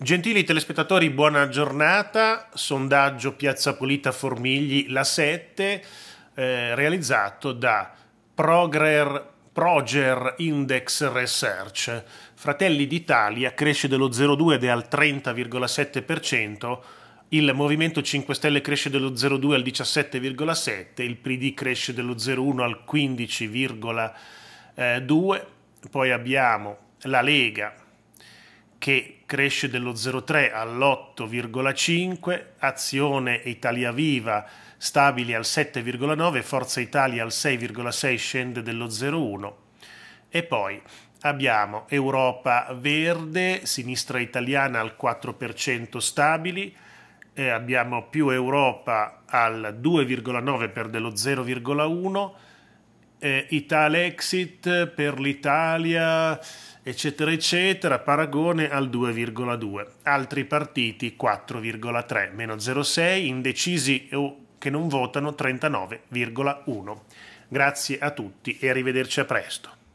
Gentili telespettatori, buona giornata. Sondaggio Piazza Pulita Formigli La 7, eh, realizzato da Progrer, Proger Index Research. Fratelli d'Italia cresce dello 0,2 ed è al 30,7%. Il Movimento 5 Stelle cresce dello 0,2 al 17,7, il PD cresce dello 0,1 al 15,2, eh, poi abbiamo la Lega che cresce dello 0,3 all'8,5, Azione Italia Viva stabili al 7,9, Forza Italia al 6,6 scende dello 0,1 e poi abbiamo Europa Verde, Sinistra Italiana al 4% stabili, eh, abbiamo più Europa al 2,9 per dello 0,1 eh, Italexit per l'Italia, eccetera, eccetera, paragone al 2,2, altri partiti 4,3, meno 0,6, indecisi o che non votano 39,1. Grazie a tutti e arrivederci a presto.